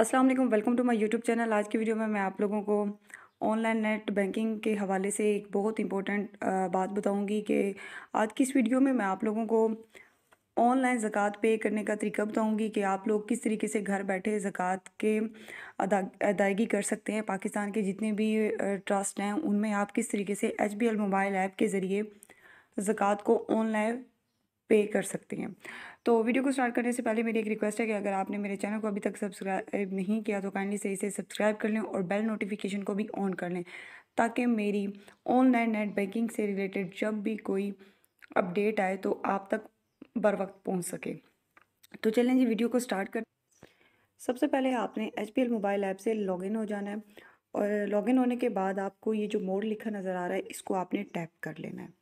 अस्सलाम वालेकुम welcome to my YouTube channel आज की वीडियो में मैं आप लोगों को ऑनलाइन नेट बैंकिंग के हवाले से एक बहुत इंपॉर्टेंट बात बताऊंगी कि आज की इस वीडियो में मैं आप लोगों को ऑनलाइन ज़क़़त पे करने का तरीका बताऊंगी कि आप लोग किस तरीके से घर बैठे ज़क़़त के अदायगी कर सकते हैं पाकिस्तान के जितने भी ट्रस्ट हैं उनमें आप किस तरीके से एच मोबाइल ऐप के ज़रिए ज़क़़त को ऑनलाइन पे कर सकती हैं तो वीडियो को स्टार्ट करने से पहले मेरी एक रिक्वेस्ट है कि अगर आपने मेरे चैनल को अभी तक सब्सक्राइब नहीं किया तो काइंडली से इसे सब्सक्राइब कर लें और बेल नोटिफिकेशन को भी ऑन कर लें ताकि मेरी ऑनलाइन नेट बैंकिंग से रिलेटेड जब भी कोई अपडेट आए तो आप तक बर वक्त पहुँच सके तो चलें जी वीडियो को स्टार्ट कर सबसे पहले आपने एच मोबाइल ऐप से लॉगिन हो जाना है और लॉगिन होने के बाद आपको ये जो मोड लिखा नज़र आ रहा है इसको आपने टैप कर लेना है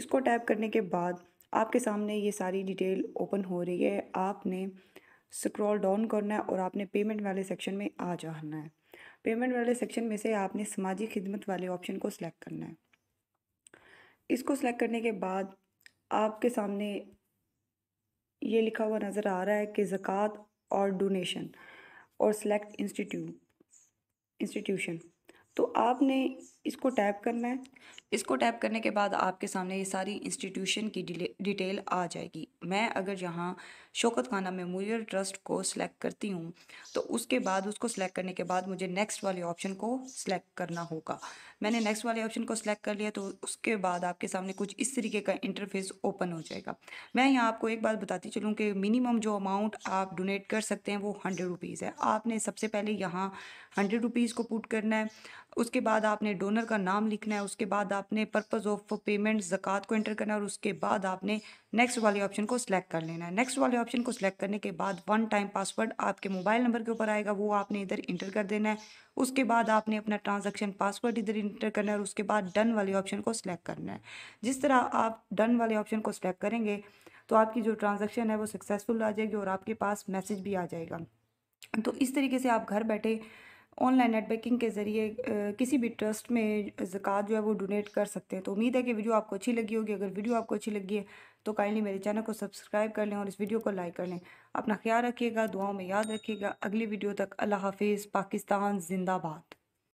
इसको टैप करने के बाद आपके सामने ये सारी डिटेल ओपन हो रही है आपने स्क्रॉल डाउन करना है और आपने पेमेंट वाले सेक्शन में आ जाना है पेमेंट वाले सेक्शन में से आपने सामाजिक खिदमत वाले ऑप्शन को सिलेक्ट करना है इसको सिलेक्ट करने के बाद आपके सामने ये लिखा हुआ नज़र आ रहा है कि ज़क़़त और डोनेशन और सिलेक्ट इंस्टीट्यूट इंस्टीट्यूशन तो आपने इसको टैप करना है इसको टैप करने के बाद आपके सामने ये सारी इंस्टीट्यूशन की डिटेल आ जाएगी मैं अगर यहाँ शौकत खाना मेमोरियल ट्रस्ट को सिलेक्ट करती हूँ तो उसके बाद उसको सिलेक्ट करने के बाद मुझे नेक्स्ट वाले ऑप्शन को सिलेक्ट करना होगा मैंने नेक्स्ट वाले ऑप्शन को सिलेक्ट कर लिया तो उसके बाद आपके सामने कुछ इस तरीके का इंटरफेस ओपन हो जाएगा मैं यहाँ आपको एक बात बताती चलूँ कि मिनिमम जो अमाउंट आप डोनेट कर सकते हैं वो हंड्रेड रुपीज़ है आपने सबसे पहले यहाँ हंड्रेड रुपीज़ को पुट करना है उसके बाद आपने डोनर का नाम लिखना है उसके बाद आपने पर्पज़ ऑफ पेमेंट जक़ात को एंटर करना है और उसके बाद आपने नेक्स्ट वाले ऑप्शन को को सिलेक्ट कर लेना है नेक्स्ट वाले ऑप्शन को सिलेक्ट करने के बाद वन टाइम पासवर्ड आपके मोबाइल नंबर के ऊपर आएगा वो आपने इधर इंटर कर देना है उसके बाद आपने अपना ट्रांजैक्शन पासवर्ड इधर इंटर करना है और उसके बाद डन वाले ऑप्शन को सिलेक्ट करना है जिस तरह आप डन वाले ऑप्शन को सिलेक्ट करेंगे तो आपकी जो ट्रांजेक्शन है वो सक्सेसफुल आ जाएगी और आपके पास मैसेज भी आ जाएगा तो इस तरीके से आप घर बैठे ऑनलाइन नेट बैंकिंग के ज़रिए किसी भी ट्रस्ट में ज़क़ात जो है वो डोनेट कर सकते हैं तो उम्मीद है कि वीडियो आपको अच्छी लगी होगी अगर वीडियो आपको अच्छी लगी है तो काइंडली मेरे चैनल को सब्सक्राइब कर लें और इस वीडियो को लाइक कर लें अपना ख्याल रखिएगा दुआओं में याद रखिएगा अगली वीडियो तक अल्लाह हाफिज़ पाकिस्तान जिंदाबाद